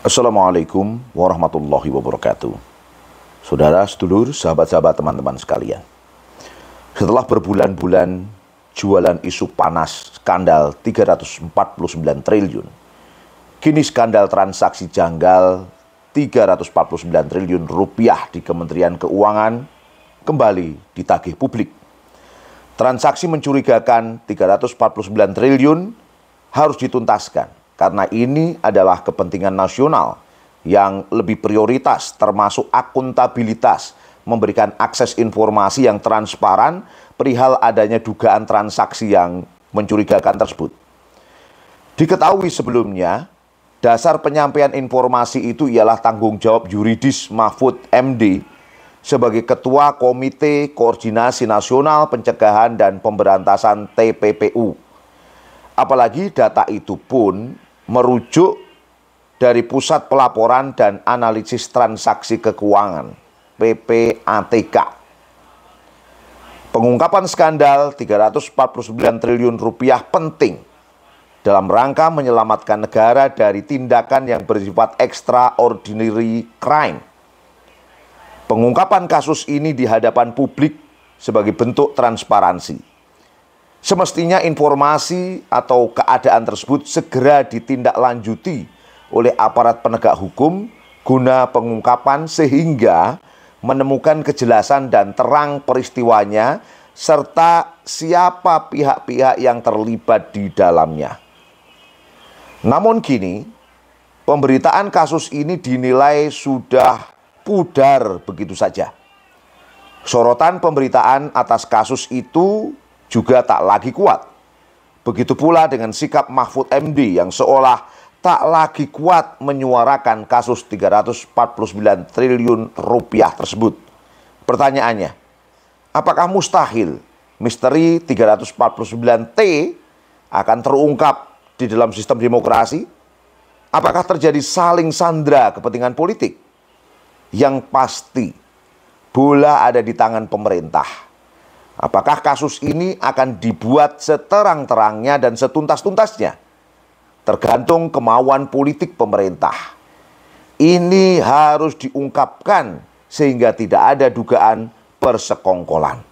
Assalamualaikum warahmatullahi wabarakatuh. Saudara, sedulur, sahabat-sahabat, teman-teman sekalian. Setelah berbulan-bulan jualan isu panas skandal 349 triliun, kini skandal transaksi janggal 349 triliun rupiah di Kementerian Keuangan kembali ditagih publik. Transaksi mencurigakan 349 triliun harus dituntaskan karena ini adalah kepentingan nasional yang lebih prioritas termasuk akuntabilitas, memberikan akses informasi yang transparan perihal adanya dugaan transaksi yang mencurigakan tersebut. Diketahui sebelumnya, dasar penyampaian informasi itu ialah tanggung jawab yuridis Mahfud MD sebagai Ketua Komite Koordinasi Nasional Pencegahan dan Pemberantasan TPPU. Apalagi data itu pun merujuk dari Pusat Pelaporan dan Analisis Transaksi Keuangan PPATK. Pengungkapan skandal 349 triliun rupiah penting dalam rangka menyelamatkan negara dari tindakan yang bersifat extraordinary crime. Pengungkapan kasus ini di hadapan publik sebagai bentuk transparansi Semestinya informasi atau keadaan tersebut segera ditindaklanjuti oleh aparat penegak hukum guna pengungkapan sehingga menemukan kejelasan dan terang peristiwanya serta siapa pihak-pihak yang terlibat di dalamnya. Namun kini, pemberitaan kasus ini dinilai sudah pudar begitu saja. Sorotan pemberitaan atas kasus itu juga tak lagi kuat. Begitu pula dengan sikap Mahfud MD yang seolah tak lagi kuat menyuarakan kasus 349 triliun rupiah tersebut. Pertanyaannya, apakah mustahil misteri 349T akan terungkap di dalam sistem demokrasi? Apakah terjadi saling sandra kepentingan politik? Yang pasti, bola ada di tangan pemerintah Apakah kasus ini akan dibuat seterang-terangnya dan setuntas-tuntasnya? Tergantung kemauan politik pemerintah. Ini harus diungkapkan sehingga tidak ada dugaan persekongkolan.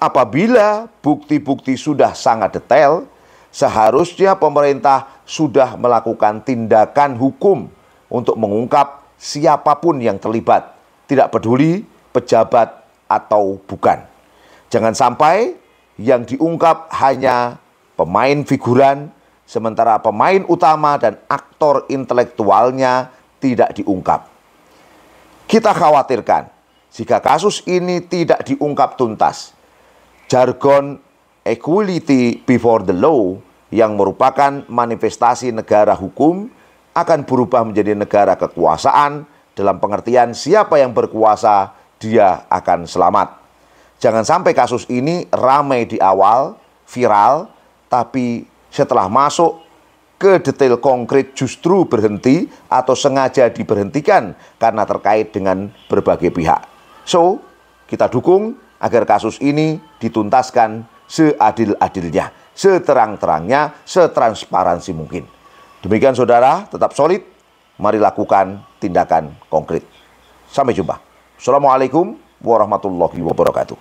Apabila bukti-bukti sudah sangat detail, seharusnya pemerintah sudah melakukan tindakan hukum untuk mengungkap siapapun yang terlibat, tidak peduli pejabat atau bukan. Jangan sampai yang diungkap hanya pemain figuran, sementara pemain utama dan aktor intelektualnya tidak diungkap. Kita khawatirkan jika kasus ini tidak diungkap tuntas, jargon equality before the law yang merupakan manifestasi negara hukum akan berubah menjadi negara kekuasaan dalam pengertian siapa yang berkuasa dia akan selamat. Jangan sampai kasus ini ramai di awal, viral, tapi setelah masuk ke detail konkret justru berhenti atau sengaja diberhentikan karena terkait dengan berbagai pihak. So, kita dukung agar kasus ini dituntaskan seadil-adilnya, seterang-terangnya, setransparansi mungkin. Demikian saudara, tetap solid, mari lakukan tindakan konkret. Sampai jumpa. Assalamualaikum warahmatullahi wabarakatuh.